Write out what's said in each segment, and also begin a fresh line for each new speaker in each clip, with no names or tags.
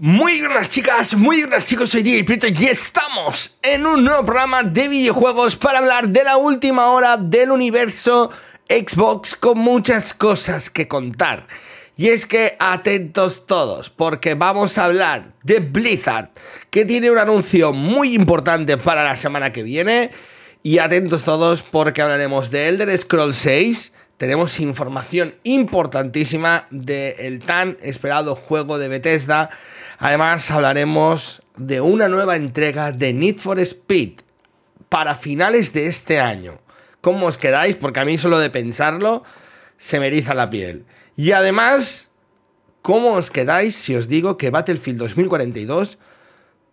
Muy buenas chicas, muy buenas chicos, soy DJ Prieto y estamos en un nuevo programa de videojuegos para hablar de la última hora del universo Xbox con muchas cosas que contar. Y es que atentos todos, porque vamos a hablar de Blizzard, que tiene un anuncio muy importante para la semana que viene. Y atentos todos porque hablaremos de Elder Scrolls 6. Tenemos información importantísima del tan esperado juego de Bethesda. Además hablaremos de una nueva entrega de Need for Speed para finales de este año. ¿Cómo os quedáis? Porque a mí solo de pensarlo se me eriza la piel. Y además, ¿cómo os quedáis si os digo que Battlefield 2042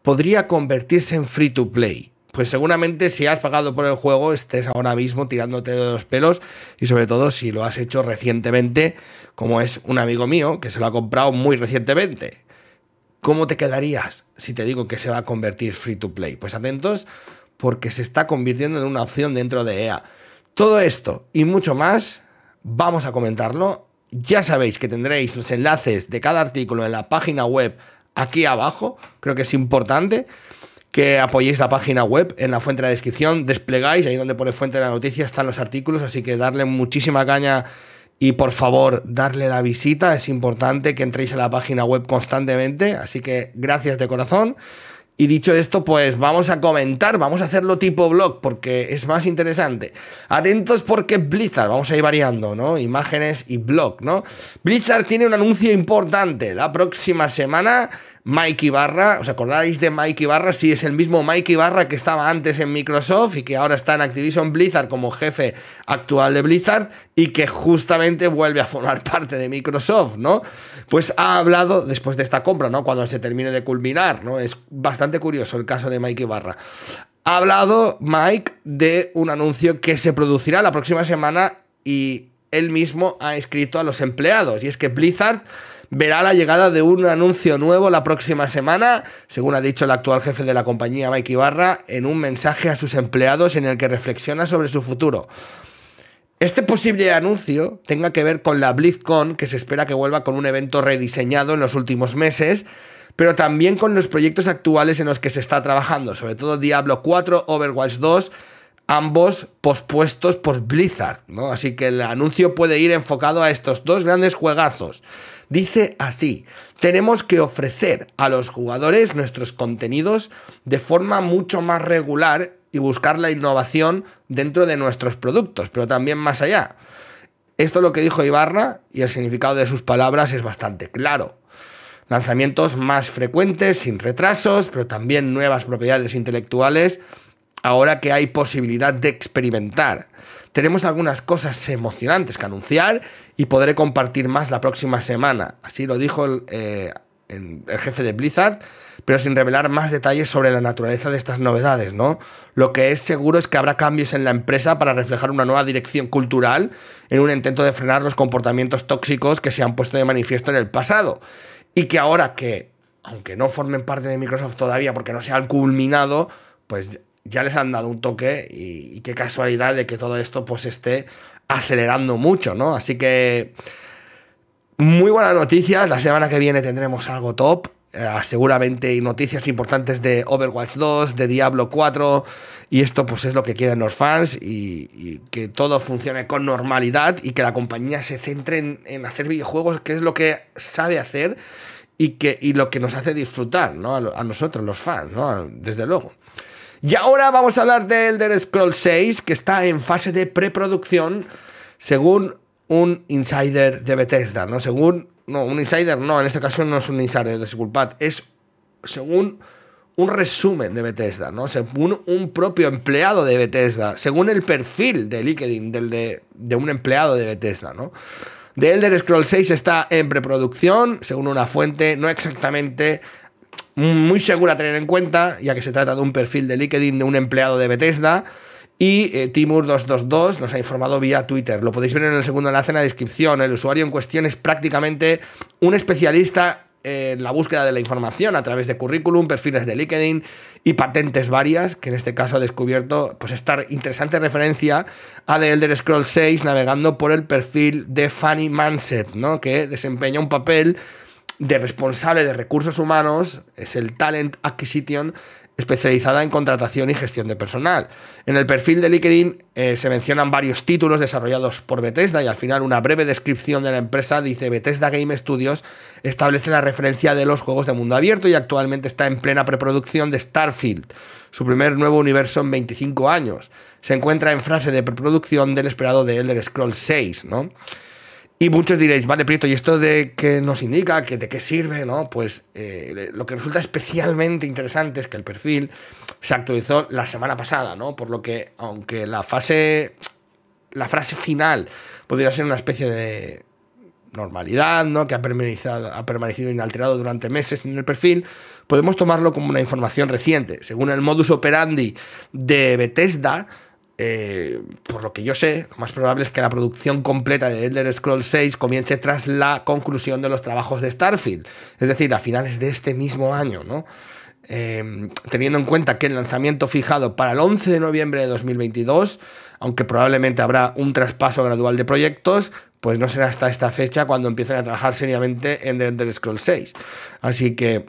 podría convertirse en free to play? pues seguramente si has pagado por el juego estés ahora mismo tirándote de los pelos y sobre todo si lo has hecho recientemente, como es un amigo mío que se lo ha comprado muy recientemente. ¿Cómo te quedarías si te digo que se va a convertir free to play? Pues atentos porque se está convirtiendo en una opción dentro de EA. Todo esto y mucho más vamos a comentarlo. Ya sabéis que tendréis los enlaces de cada artículo en la página web aquí abajo, creo que es importante que apoyéis la página web en la fuente de la descripción, desplegáis, ahí donde pone fuente de la noticia están los artículos, así que darle muchísima caña y por favor darle la visita, es importante que entréis a la página web constantemente, así que gracias de corazón. Y dicho esto, pues vamos a comentar, vamos a hacerlo tipo blog porque es más interesante. Atentos porque Blizzard, vamos a ir variando, ¿no? Imágenes y blog, ¿no? Blizzard tiene un anuncio importante. La próxima semana Mike Ibarra, ¿os acordáis de Mike Ibarra? si es el mismo Mike Ibarra que estaba antes en Microsoft y que ahora está en Activision Blizzard como jefe actual de Blizzard y que justamente vuelve a formar parte de Microsoft, ¿no? Pues ha hablado después de esta compra, ¿no? Cuando se termine de culminar, ¿no? Es bastante curioso el caso de Mike Ibarra. Ha hablado Mike de un anuncio que se producirá la próxima semana y él mismo ha escrito a los empleados. Y es que Blizzard verá la llegada de un anuncio nuevo la próxima semana, según ha dicho el actual jefe de la compañía Mike Ibarra en un mensaje a sus empleados en el que reflexiona sobre su futuro. Este posible anuncio tenga que ver con la BlizzCon, que se espera que vuelva con un evento rediseñado en los últimos meses, pero también con los proyectos actuales en los que se está trabajando, sobre todo Diablo 4, Overwatch 2 ambos pospuestos por Blizzard, ¿no? Así que el anuncio puede ir enfocado a estos dos grandes juegazos. Dice así, tenemos que ofrecer a los jugadores nuestros contenidos de forma mucho más regular y buscar la innovación dentro de nuestros productos, pero también más allá. Esto es lo que dijo Ibarra y el significado de sus palabras es bastante claro. Lanzamientos más frecuentes, sin retrasos, pero también nuevas propiedades intelectuales ahora que hay posibilidad de experimentar. Tenemos algunas cosas emocionantes que anunciar y podré compartir más la próxima semana. Así lo dijo eh, el, jefe de Blizzard, pero sin revelar más detalles sobre la naturaleza de estas novedades, ¿no? Lo que es seguro es que habrá cambios en la empresa para reflejar una nueva dirección cultural en un intento de frenar los comportamientos tóxicos que se han puesto de manifiesto en el pasado. Y que ahora que, aunque no formen parte de Microsoft todavía porque no se han culminado, pues ya les han dado un toque y, qué casualidad de que todo esto pues esté acelerando mucho, ¿no? Así que muy buenas noticias, la semana que viene tendremos algo top, eh, Seguramente seguramente noticias importantes de Overwatch 2, de Diablo 4 y esto pues es lo que quieren los fans y, que todo funcione con normalidad y que la compañía se centre en, hacer videojuegos, que es lo que sabe hacer y, que, y lo que nos hace disfrutar, ¿no? A, a nosotros los fans, ¿no? Desde luego. Y ahora vamos a hablar de Elder Scrolls 6, que está en fase de preproducción, según un insider de Bethesda, ¿no? Según. No, un insider no, en este caso no es un insider, disculpad, es según un resumen de Bethesda, ¿no? Según un propio empleado de Bethesda, según el perfil de LinkedIn del de, un empleado de Bethesda, ¿no? The Elder Scrolls 6 está en preproducción, según una fuente no exactamente muy segura tener en cuenta, ya que se trata de un perfil de LinkedIn de un empleado de Bethesda. Y eh, Timur222 nos ha informado vía Twitter. Lo podéis ver en el segundo enlace en la descripción. El usuario en cuestión es prácticamente un especialista en la búsqueda de la información a través de currículum, perfiles de LinkedIn y patentes varias, que en este caso ha descubierto pues esta interesante referencia a The Elder Scrolls 6 navegando por el perfil de Fanny Manset, ¿no? que desempeña un papel de responsable de recursos humanos, es el Talent Acquisition, especializada en contratación y gestión de personal. En el perfil de LinkedIn eh, se mencionan varios títulos desarrollados por Bethesda y al final una breve descripción de la empresa dice Bethesda Game Studios establece la referencia de los juegos de mundo abierto y actualmente está en plena preproducción de Starfield, su primer nuevo universo en 25 años. Se encuentra en fase de preproducción del esperado de Elder Scrolls 6, ¿no? Y muchos diréis, vale, Prieto, ¿y esto de qué nos indica? ¿De qué sirve? ¿no? Pues eh, lo que resulta especialmente interesante es que el perfil se actualizó la semana pasada, ¿no? Por lo que, aunque la fase. La frase final podría ser una especie de normalidad, ¿no? Que ha permanecido, ha permanecido inalterado durante meses en el perfil, podemos tomarlo como una información reciente. Según el modus operandi de Bethesda, eh, por lo que yo sé, lo más probable es que la producción completa de Elder Scrolls 6 comience tras la conclusión de los trabajos de Starfield, es decir, a finales de este mismo año, ¿no? Em, teniendo en cuenta que el lanzamiento fijado para el 11 de noviembre de 2022, aunque probablemente habrá un traspaso gradual de proyectos, pues no será hasta esta fecha cuando empiecen a trabajar seriamente en The Elder Scrolls 6. Así que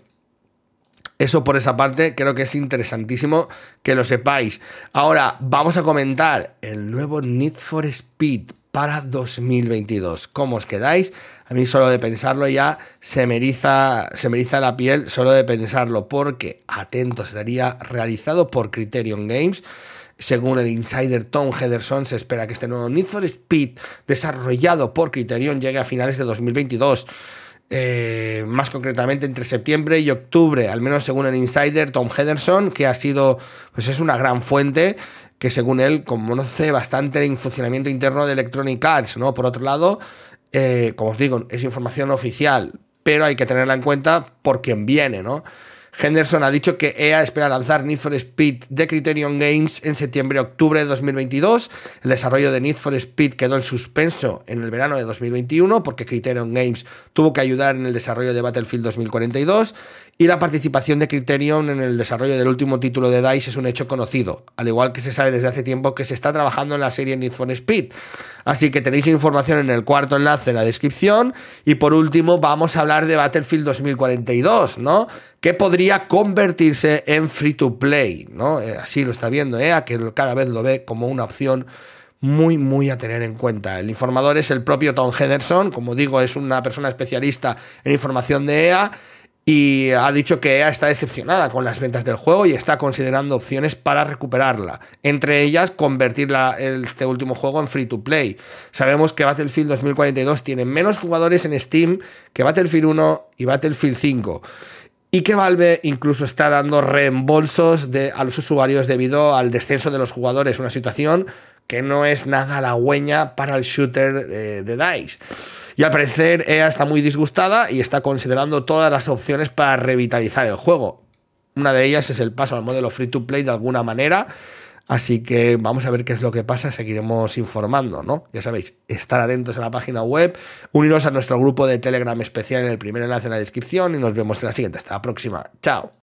eso por esa parte creo que es interesantísimo que lo sepáis. Ahora vamos a comentar el nuevo Need for Speed para 2022. ¿Cómo os quedáis? A mí solo de pensarlo ya se me eriza, la piel solo de pensarlo porque, atento, estaría realizado por Criterion Games. Según el insider Tom Henderson, se espera que este nuevo Need for Speed, desarrollado por Criterion, llegue a finales de 2022. Eh, más concretamente entre septiembre y octubre, al menos según el insider Tom Henderson, que ha sido, pues es una gran fuente que según él conoce bastante el funcionamiento interno de Electronic Arts, ¿no? Por otro lado, eh, como os digo, es información oficial, pero hay que tenerla en cuenta por quien viene, ¿no? Henderson ha dicho que EA espera lanzar Need for Speed de Criterion Games en septiembre-octubre de 2022. El desarrollo de Need for Speed quedó en suspenso en el verano de 2021 porque Criterion Games tuvo que ayudar en el desarrollo de Battlefield 2042 y la participación de Criterion en el desarrollo del último título de DICE es un hecho conocido, al igual que se sabe desde hace tiempo que se está trabajando en la serie Need for Speed. Así que tenéis información en el cuarto enlace en la descripción y por último vamos a hablar de Battlefield 2042, ¿no? que podría convertirse en free to play, eh, Así lo está viendo EA, que cada vez lo ve como una opción muy, muy a tener en cuenta. El informador es el propio Tom Henderson, como digo, es una persona especialista en información de EA y ha dicho que EA está decepcionada con las ventas del juego y está considerando opciones para recuperarla. Entre ellas, convertir este último juego en free to play. Sabemos que Battlefield 2042 tiene menos jugadores en Steam que Battlefield 1 y Battlefield 5 y que Valve incluso está dando reembolsos a los usuarios debido al descenso de los jugadores, una situación que no es nada halagüeña para el shooter de, eh, de DICE. Y al parecer EA está muy disgustada y está considerando todas las opciones para revitalizar el juego. Una de ellas es el paso al modelo free to play de alguna manera Así que vamos a ver qué es lo que pasa, seguiremos informando, ¿no? Ya sabéis, estar atentos a la página web, uniros a nuestro grupo de Telegram especial en el primer enlace en la descripción y nos vemos en la siguiente. Hasta la próxima. Chao.